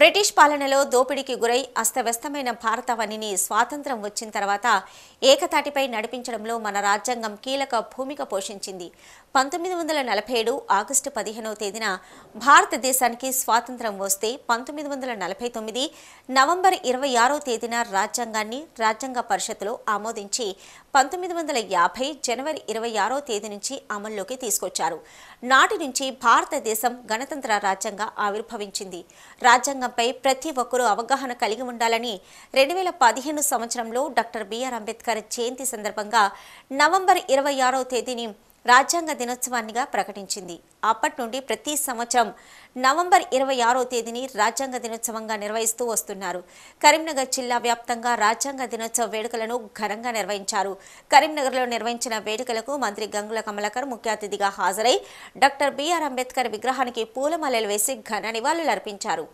British పాలనలో దోపిడీకి గురై అస్తవ్యస్తమైన వనిని స్వాతంత్రం వచ్చిన తర్వాత ఏకతాటిపై నడిపించడంలో మన రాజ్యాంగం కీలక భూమిక పోషించింది పంతొమ్మిది వందల నలభై ఏడు ఆగస్టు పదిహేనవ తేదీన భారతదేశానికి స్వాతంత్రం వస్తే పంతొమ్మిది వందల నలభై తొమ్మిది నవంబర్ ఇరవై ఆరో తేదీన రాజ్యాంగాన్ని రాజ్యాంగ పరిషత్లో ఆమోదించి పంతొమ్మిది వందల యాభై జనవరి ఇరవై ఆరో తేదీ నుంచి అమల్లోకి తీసుకొచ్చారు నాటి నుంచి భారతదేశం గణతంత్ర రాజ్యంగా ఆవిర్భవించింది రాజ్యాంగ రంగంపై ప్రతి ఒక్కరూ అవగాహన కలిగి ఉండాలని రెండు వేల పదిహేను సంవత్సరంలో డాక్టర్ బిఆర్ అంబేద్కర్ జయంతి సందర్భంగా నవంబర్ ఇరవై ఆరో తేదీని రాజ్యాంగ దినోత్సవాన్నిగా ప్రకటించింది అప్పటి నుండి ప్రతి సంవత్సరం నవంబర్ ఇరవై ఆరో తేదీని రాజ్యాంగ దినోత్సవంగా నిర్వహిస్తూ వస్తున్నారు కరీంనగర్ జిల్లా వ్యాప్తంగా రాజ్యాంగ దినోత్సవ వేడుకలను ఘనంగా నిర్వహించారు కరీంనగర్లో నిర్వహించిన వేడుకలకు మంత్రి గంగుల కమలకర్ ముఖ్య అతిథిగా హాజరై డాక్టర్ బిఆర్ అంబేద్కర్ విగ్రహానికి పూలమాలలు వేసి ఘన నివాళులర్పించారు